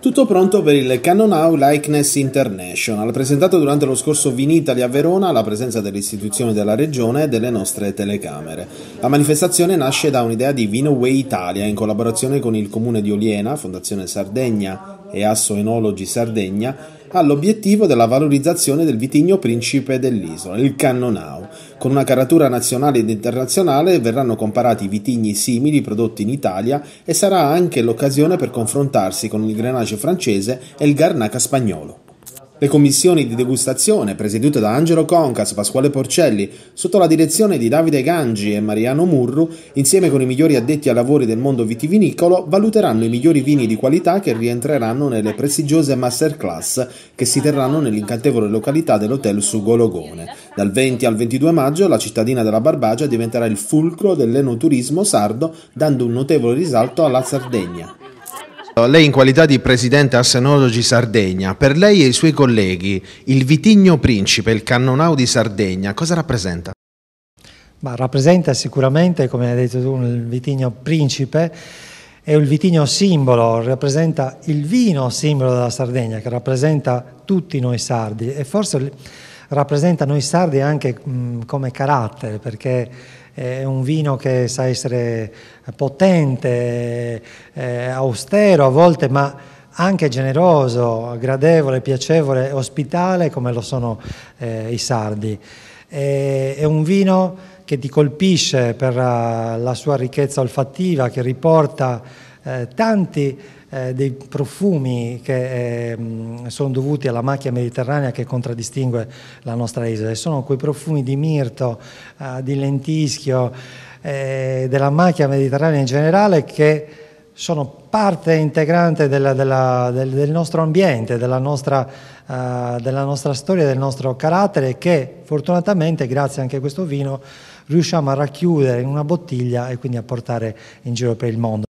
Tutto pronto per il Cannonau Likeness International, presentato durante lo scorso Vinitalia a Verona alla presenza delle istituzioni della regione e delle nostre telecamere. La manifestazione nasce da un'idea di Vinoway Italia in collaborazione con il comune di Oliena, Fondazione Sardegna, e Asso Enologi Sardegna ha l'obiettivo della valorizzazione del vitigno principe dell'isola, il Cannonau. Con una caratura nazionale ed internazionale verranno comparati vitigni simili prodotti in Italia e sarà anche l'occasione per confrontarsi con il Grenache francese e il Garnaca spagnolo. Le commissioni di degustazione, presiedute da Angelo Concas, Pasquale Porcelli, sotto la direzione di Davide Gangi e Mariano Murru, insieme con i migliori addetti ai lavori del mondo vitivinicolo, valuteranno i migliori vini di qualità che rientreranno nelle prestigiose masterclass che si terranno nell'incantevole località dell'hotel su Gologone. Dal 20 al 22 maggio la cittadina della Barbagia diventerà il fulcro dell'enoturismo sardo, dando un notevole risalto alla Sardegna. Lei in qualità di presidente Assenologi Sardegna, per lei e i suoi colleghi il vitigno principe, il cannonau di Sardegna, cosa rappresenta? Ma rappresenta sicuramente, come hai detto tu, il vitigno principe, è il vitigno simbolo, rappresenta il vino simbolo della Sardegna, che rappresenta tutti noi sardi e forse rappresenta noi sardi anche mh, come carattere, perché è un vino che sa essere potente, eh, austero a volte, ma anche generoso, gradevole, piacevole, ospitale come lo sono eh, i sardi. E, è un vino che ti colpisce per uh, la sua ricchezza olfattiva, che riporta eh, tanti eh, dei profumi che eh, sono dovuti alla macchia mediterranea che contraddistingue la nostra isola. sono quei profumi di mirto, eh, di lentischio, eh, della macchia mediterranea in generale che sono parte integrante della, della, del, del, nostro ambiente, della nostra, della nostra storia, del nostro carattere che fortunatamente grazie anche a questo vino riusciamo a racchiudere in una bottiglia e quindi a portare in giro per il mondo.